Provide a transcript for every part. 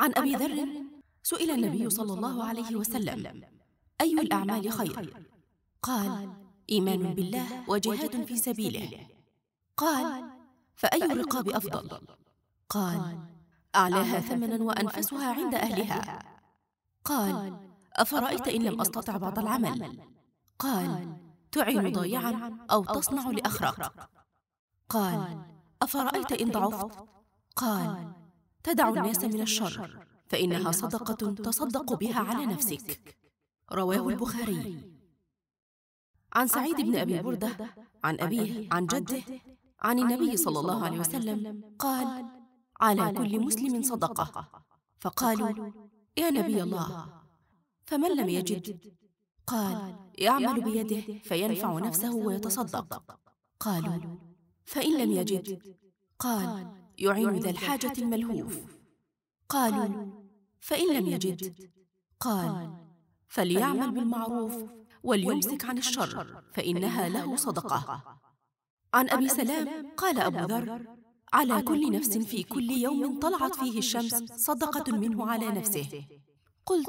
عن أبي ذر سئل النبي صلى الله عليه وسلم أي الأعمال خير؟ قال إيمان بالله وجهاد في سبيله قال فأي الرقاب أفضل؟ قال أعلاها ثمنا وأنفسها عند أهلها قال أفرأيت إن لم أستطع بعض العمل؟ قال تعين ضائعا أو تصنع لأخرق قال أفرأيت إن ضعفت؟ قال تدع الناس من الشر فإنها صدقة تصدق بها على نفسك رواه البخاري عن سعيد بن أبي بردة عن أبيه عن جده عن النبي صلى الله عليه وسلم قال على كل مسلم صدقة فقالوا يا نبي الله فمن لم يجد قال يعمل بيده فينفع نفسه ويتصدق قالوا فإن لم يجد قال يعين ذا الحاجة الملهوف قالوا فإن لم يجد قال فليعمل بالمعروف وليمسك عن الشر فإنها له صدقة عن أبي سلام قال أبو ذر على كل نفس في كل يوم طلعت فيه الشمس صدقة منه على نفسه قلت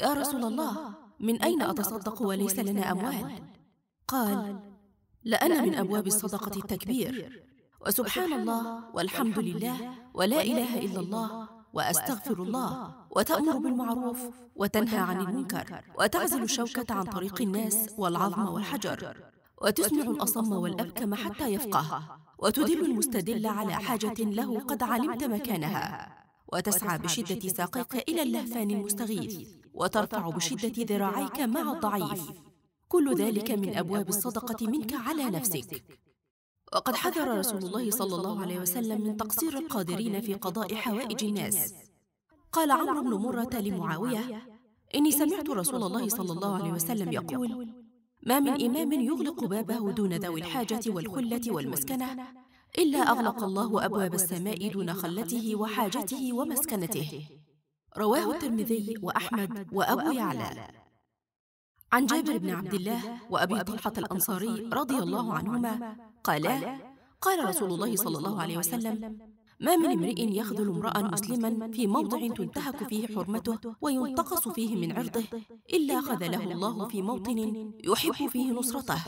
يا رسول الله من أين أتصدق وليس لنا أموال؟ قال لأنا من أبواب الصدقة التكبير وسبحان الله والحمد لله ولا إله إلا الله وأستغفر الله وتأمر بالمعروف وتنهى عن المنكر وتعزل الشوكة عن طريق الناس والعظم والحجر وتسمع الأصم والأبكم حتى يفقه وتدل المستدل على حاجة له قد علمت مكانها وتسعى بشدة ساقيك إلى اللهفان المستغيث وترفع بشدة ذراعيك مع الضعيف كل ذلك من أبواب الصدقة منك على نفسك وقد حذر رسول الله صلى الله عليه وسلم من تقصير القادرين في قضاء حوائج الناس قال عمرو بن مرة لمعاوية إني سمعت رسول الله صلى الله عليه وسلم يقول ما من إمام يغلق بابه دون ذوي الحاجة والخلة والمسكنة إلا أغلق الله أبواب السماء دون خلته وحاجته ومسكنته رواه الترمذي وأحمد وأبو يعلى عن جابر بن عبد الله وأبي طلحة الأنصاري رضي الله عنهما قالا قال رسول الله صلى الله عليه وسلم ما من امرئ يخذل امرأ مسلما في موضع تنتهك فيه حرمته وينتقص فيه من عرضه إلا خذله الله في موطن يحب فيه نصرته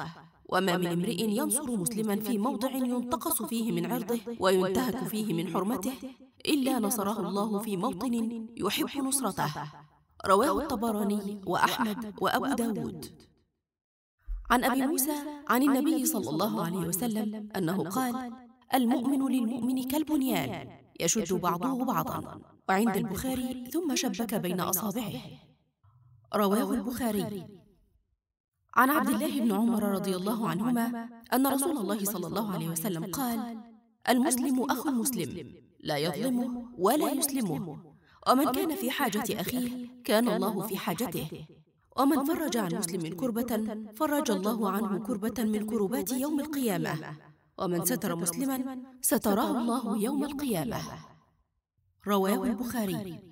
وما من امرئ ينصر مسلما في موضع ينتقص فيه من عرضه وينتهك فيه من حرمته إلا نصره الله في موطن يحب نصرته رواه الطبراني وأحمد وأبو داود عن أبي موسى عن النبي صلى الله عليه وسلم أنه قال المؤمن للمؤمن كالبنيان يشد بعضه بعضا وعند البخاري ثم شبك بين أصابعه رواه البخاري عن عبد الله بن عمر رضي الله عنهما أن رسول الله صلى الله عليه وسلم قال المسلم أخو المسلم لا يظلمه ولا يسلمه ومن كان في حاجة أخيه كان الله في حاجته ومن فرج عن مسلم كربة فرج الله عنه كربة من كربات يوم القيامة ومن ستر مسلما ستراه الله يوم القيامة رواه البخاري